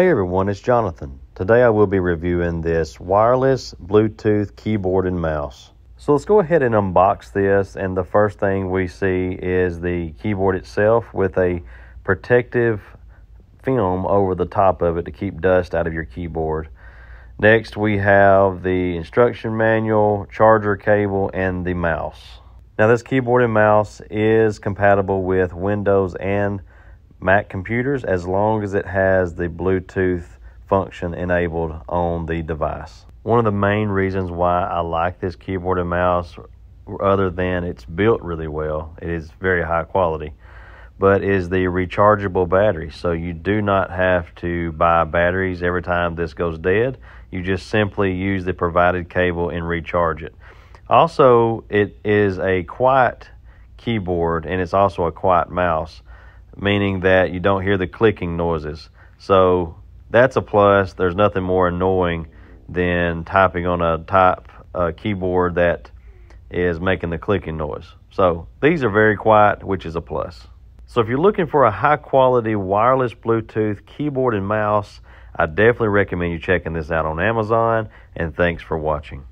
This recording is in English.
Hey everyone, it's Jonathan. Today I will be reviewing this wireless Bluetooth keyboard and mouse. So let's go ahead and unbox this and the first thing we see is the keyboard itself with a protective film over the top of it to keep dust out of your keyboard. Next we have the instruction manual, charger cable, and the mouse. Now this keyboard and mouse is compatible with Windows and Mac computers as long as it has the Bluetooth function enabled on the device. One of the main reasons why I like this keyboard and mouse, other than it's built really well, it is very high quality, but is the rechargeable battery. So you do not have to buy batteries every time this goes dead. You just simply use the provided cable and recharge it. Also, it is a quiet keyboard and it's also a quiet mouse meaning that you don't hear the clicking noises. So that's a plus. There's nothing more annoying than typing on a type a keyboard that is making the clicking noise. So these are very quiet, which is a plus. So if you're looking for a high quality wireless Bluetooth keyboard and mouse, I definitely recommend you checking this out on Amazon and thanks for watching.